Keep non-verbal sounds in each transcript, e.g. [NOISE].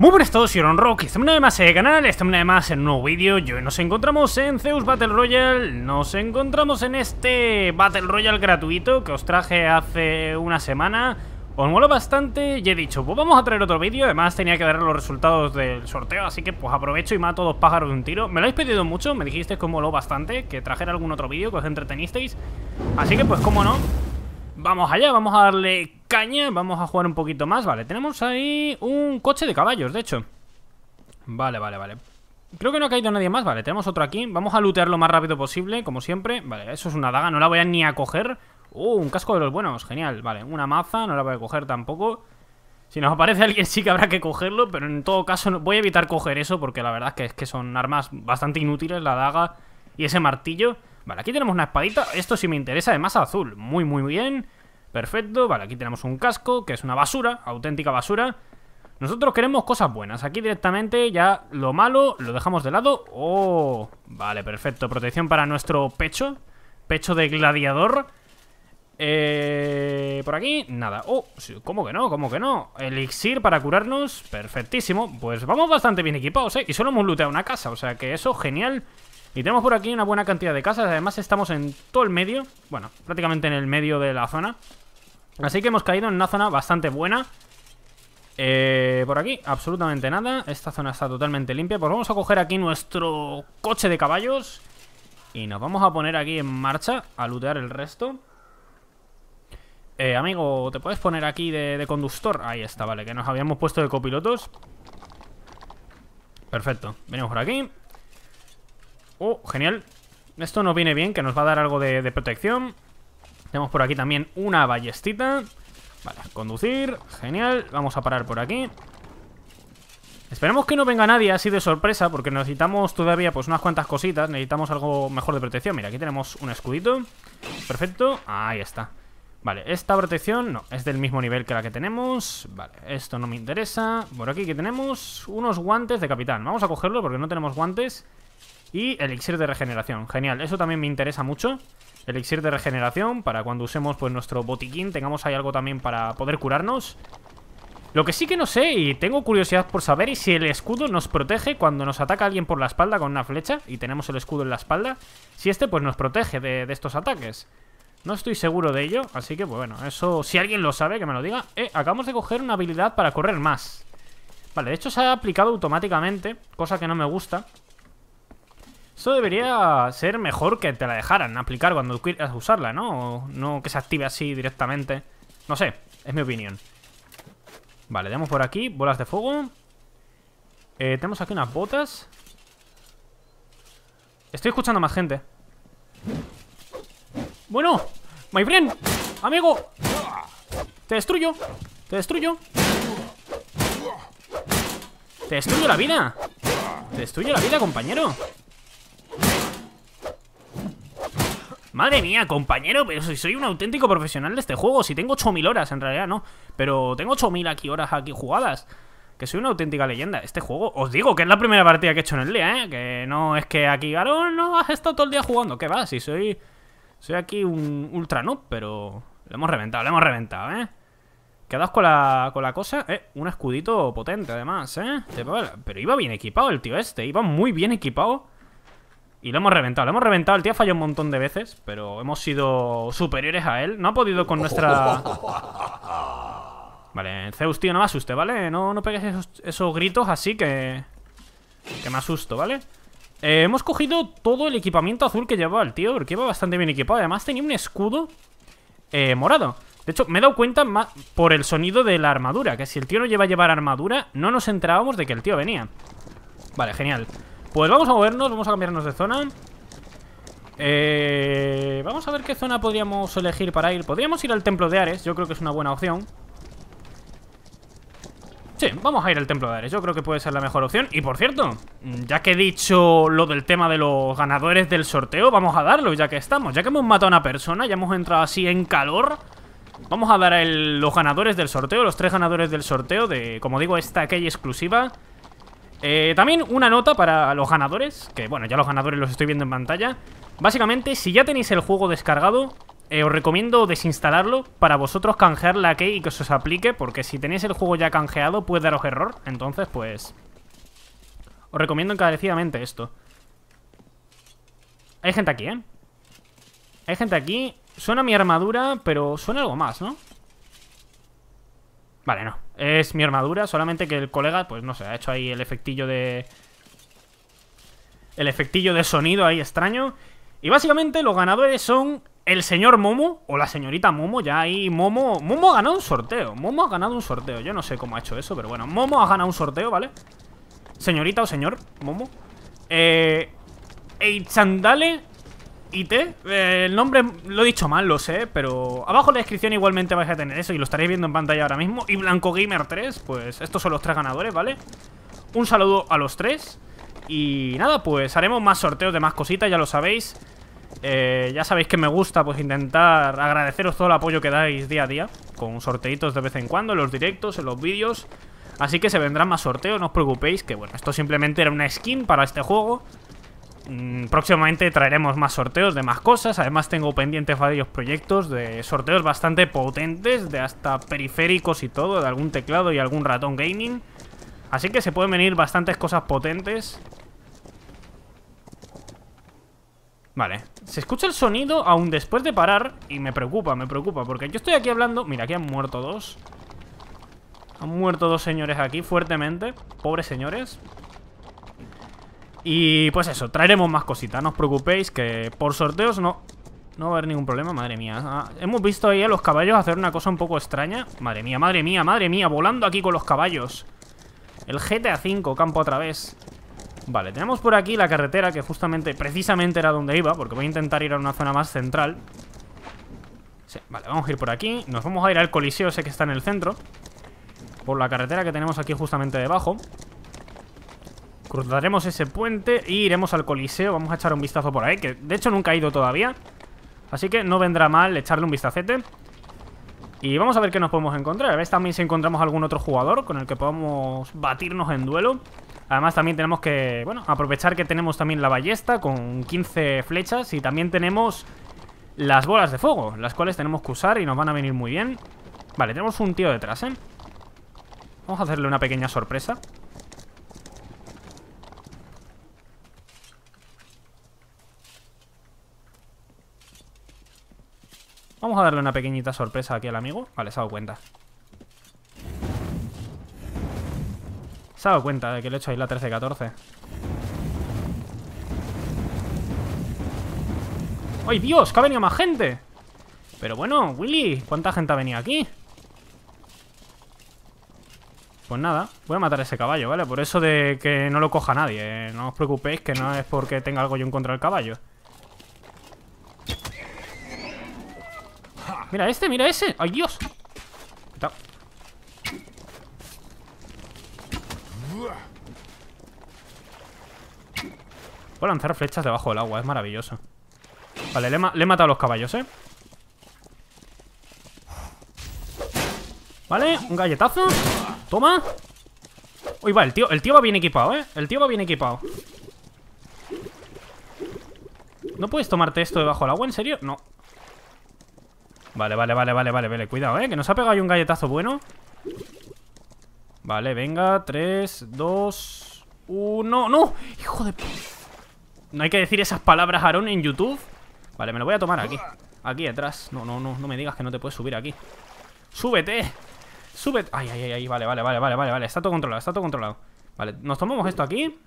Muy buenas a todos, soy Rocky, estamos una vez más en el canal, estamos una vez más en un nuevo vídeo yo nos encontramos en Zeus Battle Royale, nos encontramos en este Battle Royale gratuito que os traje hace una semana, os moló bastante y he dicho, pues vamos a traer otro vídeo, además tenía que ver los resultados del sorteo, así que pues aprovecho y mato dos pájaros de un tiro. Me lo habéis pedido mucho, me dijisteis que os moló bastante, que trajera algún otro vídeo, que os entretenisteis, así que pues como no, vamos allá, vamos a darle caña, vamos a jugar un poquito más Vale, tenemos ahí un coche de caballos, de hecho Vale, vale, vale Creo que no ha caído nadie más, vale, tenemos otro aquí Vamos a lootear lo más rápido posible, como siempre Vale, eso es una daga, no la voy a ni a coger Uh, un casco de los buenos, genial Vale, una maza, no la voy a coger tampoco Si nos aparece alguien [LAUGHS] sí que habrá que cogerlo Pero en todo caso voy a evitar coger eso Porque la verdad es que, es que son armas bastante inútiles La daga y ese martillo Vale, aquí tenemos una espadita Esto sí me interesa, de azul Muy, muy bien Perfecto, vale, aquí tenemos un casco, que es una basura, auténtica basura. Nosotros queremos cosas buenas. Aquí directamente ya lo malo lo dejamos de lado. ¡Oh! Vale, perfecto. Protección para nuestro pecho. Pecho de gladiador. Eh, por aquí, nada. Oh, ¿cómo que no? ¿Cómo que no? Elixir para curarnos. Perfectísimo. Pues vamos bastante bien equipados, ¿eh? Y solo hemos looteado una casa. O sea que eso, genial. Y tenemos por aquí una buena cantidad de casas. Además estamos en todo el medio. Bueno, prácticamente en el medio de la zona. Así que hemos caído en una zona bastante buena. Eh, por aquí, absolutamente nada. Esta zona está totalmente limpia. Pues vamos a coger aquí nuestro coche de caballos. Y nos vamos a poner aquí en marcha a lootear el resto. Eh, amigo, ¿te puedes poner aquí de conductor? Ahí está, vale, que nos habíamos puesto de copilotos. Perfecto, venimos por aquí Oh, genial. Esto nos viene bien, que nos va a dar algo de, protección. Tenemos por aquí también una ballestita. Vale, conducir. Genial. Vamos a parar por aquí. Esperemos que no venga nadie así de sorpresa, porque necesitamos todavía pues unas cuantas cositas. Necesitamos algo mejor de protección. Mira, aquí tenemos un escudito. Perfecto. Ahí está. Vale, esta protección no, es del mismo nivel que la que tenemos. Vale, esto no me interesa. Por aquí que tenemos unos guantes de capitán. Vamos a cogerlo porque no tenemos guantes. Y elixir de regeneración, genial, eso también me interesa mucho Elixir de regeneración Para cuando usemos pues nuestro botiquín Tengamos ahí algo también para poder curarnos Lo que sí que no sé Y tengo curiosidad por saber es si el escudo nos protege Cuando nos ataca alguien por la espalda con una flecha Y tenemos el escudo en la espalda Si este pues nos protege de, estos ataques no estoy seguro de ello, así que pues, bueno, eso si alguien lo sabe que me lo diga Eh, acabamos de coger una habilidad para correr más Vale, de hecho se ha aplicado automáticamente, cosa que no me gusta eso debería ser mejor que te la dejaran aplicar cuando quieras usarla, ¿no? no que se active así directamente. No sé, es mi opinión. Vale, tenemos por aquí bolas de fuego. Eh, tenemos aquí unas botas. Estoy escuchando más gente. Bueno, my friend, amigo. Te destruyo, te destruyo. Te destruyo la vida. Te destruyo la vida, compañero. Madre mía, compañero, pero si soy un auténtico profesional de este juego, si tengo 8000 horas, en realidad no, pero tengo 8000 aquí horas aquí jugadas. Que soy una auténtica leyenda. Este juego, os digo que es la primera partida que he hecho en el día, ¿eh? Que no es que aquí, Garón, no has estado todo el día jugando. ¿Qué va? Si soy. Soy aquí un ultra noob, pero. Lo hemos reventado, lo hemos reventado, ¿eh? Quedas con la, con la cosa. Eh, un escudito potente, además, ¿eh? Pero iba bien equipado el tío este. Iba muy bien equipado. Y lo hemos reventado, lo hemos reventado. El tío falló un montón de veces, pero hemos sido superiores a él. No ha podido con nuestra... [LAUGHS] Vale, Zeus, tío, no me asuste, ¿vale? No, no pegues esos, gritos así que... Que me asusto, ¿vale? Eh, hemos cogido todo el equipamiento azul que llevaba el tío, porque iba bastante bien equipado. Además tenía un escudo eh, morado. De hecho, me he dado cuenta por el sonido de la armadura, que si el tío no lleva a llevar armadura, no nos enterábamos de que el tío venía. Vale, genial. Pues vamos a movernos, vamos a cambiarnos de zona eh, Vamos a ver qué zona podríamos elegir para ir Podríamos ir al templo de Ares, yo creo que es una buena opción Sí, vamos a ir al templo de Ares, yo creo que puede ser la mejor opción Y por cierto, ya que he dicho lo del tema de los ganadores del sorteo Vamos a darlo ya que estamos, ya que hemos matado a una persona Ya hemos entrado así en calor Vamos a dar a los ganadores del sorteo, los tres ganadores del sorteo de, como digo, esta aquella exclusiva eh, también una nota para los ganadores, que bueno, ya los ganadores los estoy viendo en pantalla. Básicamente, si ya tenéis el juego descargado, eh, os recomiendo desinstalarlo para vosotros canjear la key y que se os aplique, porque si tenéis el juego ya canjeado puede daros error, entonces pues... Os recomiendo encarecidamente esto. Hay gente aquí, ¿eh? Hay gente aquí. Suena mi armadura, pero suena algo más, ¿no? Vale, no. Es mi armadura, solamente que el colega, pues no sé, ha hecho ahí el efectillo de... El efectillo de sonido ahí extraño. Y básicamente los ganadores son el señor Momo o la señorita Momo. Ya ahí Momo... Momo ha ganado un sorteo. Momo ha ganado un sorteo. Yo no sé cómo ha hecho eso, pero bueno. Momo ha ganado un sorteo, ¿vale? Señorita o señor Momo. Eh... sandales IT. Eh, el nombre lo he dicho mal, lo sé, pero abajo en la descripción igualmente vais a tener eso y lo estaréis viendo en pantalla ahora mismo. Y Blanco Gamer 3, pues estos son los tres ganadores, ¿vale? Un saludo a los tres. Y nada, pues haremos más sorteos de más cositas, ya lo sabéis. Eh, ya sabéis que me gusta pues intentar agradeceros todo el apoyo que dais día a día Con sorteitos de vez en cuando, en los directos, en los vídeos Así que se vendrán más sorteos, no os preocupéis Que bueno, esto simplemente era una skin para este juego Mm, próximamente traeremos más sorteos de más cosas. Además tengo pendientes varios proyectos de sorteos bastante potentes, de hasta periféricos y todo, de algún teclado y algún ratón gaming. Así que se pueden venir bastantes cosas potentes. Vale, se escucha el sonido aún después de parar y me preocupa, me preocupa, porque yo estoy aquí hablando... Mira, aquí han muerto dos. Han muerto dos señores aquí fuertemente, pobres señores. Y pues eso, traeremos más cositas, no os preocupéis que por sorteos no, no va a haber ningún problema, madre mía ah, Hemos visto ahí a los caballos hacer una cosa un poco extraña Madre mía, madre mía, madre mía, volando aquí con los caballos El GTA 5 campo a través Vale, tenemos por aquí la carretera que justamente, precisamente era donde iba Porque voy a intentar ir a una zona más central Vale, vamos a ir por aquí Nos vamos a ir al coliseo, sé que está en el centro Por la carretera que tenemos aquí justamente debajo Cruzaremos ese puente e iremos al coliseo Vamos a echar un vistazo por ahí Que de hecho nunca he ido todavía Así que no vendrá mal echarle un vistacete Y vamos a ver qué nos podemos encontrar A ver también si encontramos algún otro jugador Con el que podamos batirnos en duelo Además también tenemos que, bueno, aprovechar que tenemos también la ballesta Con 15 flechas Y también tenemos las bolas de fuego Las cuales tenemos que usar y nos van a venir muy bien Vale, tenemos un tío detrás, ¿eh? Vamos a hacerle una pequeña sorpresa Vamos a darle una pequeñita sorpresa aquí al amigo. Vale, se ha dado cuenta. Se ha dado cuenta de que le he hecho ahí la 13-14. ¡Ay, Dios! ¡Que ha venido más gente! Pero bueno, Willy, ¿cuánta gente ha venido aquí? Pues nada, voy a matar a ese caballo, ¿vale? Por eso de que no lo coja nadie. ¿eh? No os preocupéis que no es porque tenga algo yo en contra del caballo. Mira este, mira ese. ¡Ay, Dios! Voy a lanzar flechas debajo del agua, es maravilloso. Vale, le he, matado a los caballos, ¿eh? Vale, un galletazo. Toma. Uy, va, el tío, el tío va bien equipado, ¿eh? El tío va bien equipado. ¿No puedes tomarte esto debajo del agua, en serio? No. Vale, vale, vale, vale, vale, vale. Cuidado, eh, que nos ha pegado ahí un galletazo bueno. Vale, venga. 3, 2, 1. ¡No! ¡Hijo de... No hay que decir esas palabras, Aaron, en YouTube. Vale, me lo voy a tomar aquí. Aquí detrás. No, no, no, no me digas que no te puedes subir aquí. ¡Súbete! ¡Súbete! Ay, ay, ay, vale, vale, vale, vale, vale, vale. Está todo controlado, está todo controlado. Vale, nos tomamos esto aquí.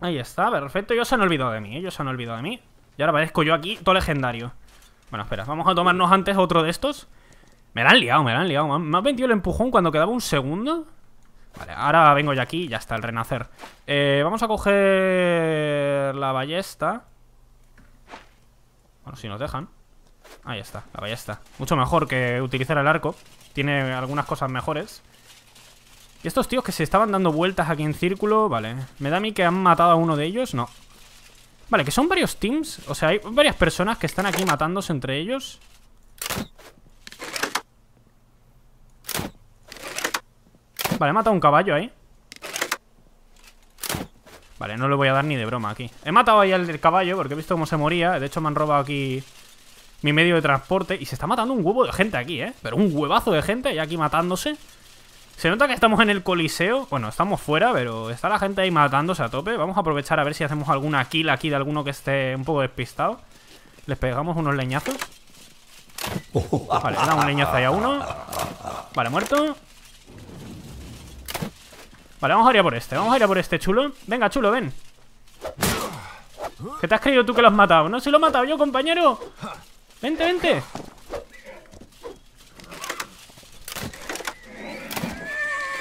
Ahí está, perfecto. Ellos se han olvidado de mí, ellos se han olvidado de mí. Y ahora aparezco yo aquí, todo legendario. Bueno, espera, vamos a tomarnos antes otro de estos Me la han liado, me la han liado Me ha vendido el empujón cuando quedaba un segundo Vale, ahora vengo ya aquí ya está, el renacer eh, Vamos a coger la ballesta Bueno, si nos dejan Ahí está, la ballesta Mucho mejor que utilizar el arco Tiene algunas cosas mejores Y estos tíos que se estaban dando vueltas aquí en círculo Vale, ¿me da a mí que han matado a uno de ellos? No Vale, que son varios teams O sea, hay varias personas que están aquí matándose entre ellos Vale, he matado un caballo ahí Vale, no le voy a dar ni de broma aquí He matado ahí al del caballo porque he visto cómo se moría De hecho me han robado aquí mi medio de transporte Y se está matando un huevo de gente aquí, ¿eh? Pero un huevazo de gente ahí aquí matándose se nota que estamos en el coliseo. Bueno, estamos fuera, pero está la gente ahí matándose a tope. Vamos a aprovechar a ver si hacemos alguna kill aquí de alguno que esté un poco despistado. Les pegamos unos leñazos. Vale, da un leñazo ahí a uno. Vale, muerto. Vale, vamos a ir a por este. Vamos a ir a por este chulo. Venga, chulo, ven. ¿Qué te has creído tú que lo has matado? No, si lo he matado yo, compañero. Vente, vente.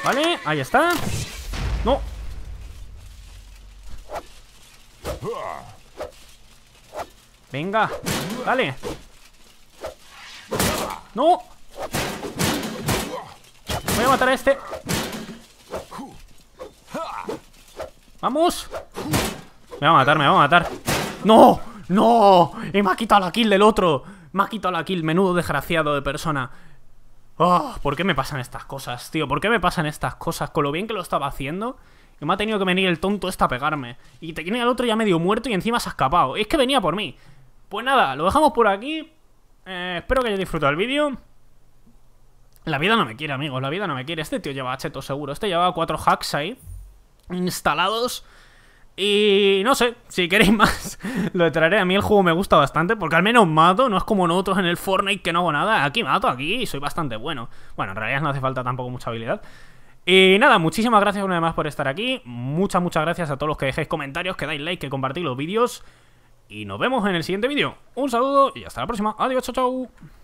Vale, ahí está No Venga, vale No Voy a matar a este Vamos Me va a matar, me va a matar ¡No! ¡No! Y me ha quitado la kill del otro Me ha quitado la kill, menudo desgraciado de persona Ah, ¿Por qué me pasan estas cosas, tío? ¿Por qué me pasan estas cosas? Con lo bien que lo estaba haciendo, que me ha tenido que venir el tonto este a pegarme. Y te tiene al otro ya medio muerto y encima se ha escapado. Es que venía por mí. Pues nada, lo dejamos por aquí. Eh, espero que hayáis disfrutado el vídeo. La vida no me quiere, amigos, la vida no me quiere. Este tío lleva cheto seguro. Este llevaba cuatro hacks ahí instalados. Y no sé, si queréis [LAUGHS] más, lo traeré. A mí el juego me gusta bastante porque al menos mato, no es como en otros en el Fortnite que no hago nada. Aquí mato, aquí soy bastante bueno. Bueno, en realidad no hace falta tampoco mucha habilidad. Y nada, muchísimas gracias una vez más por estar aquí. Muchas, muchas gracias a todos los que dejéis comentarios, que dais like, que compartís los vídeos. Y nos vemos en el siguiente vídeo. Un saludo y hasta la próxima. Adiós, chao, chao.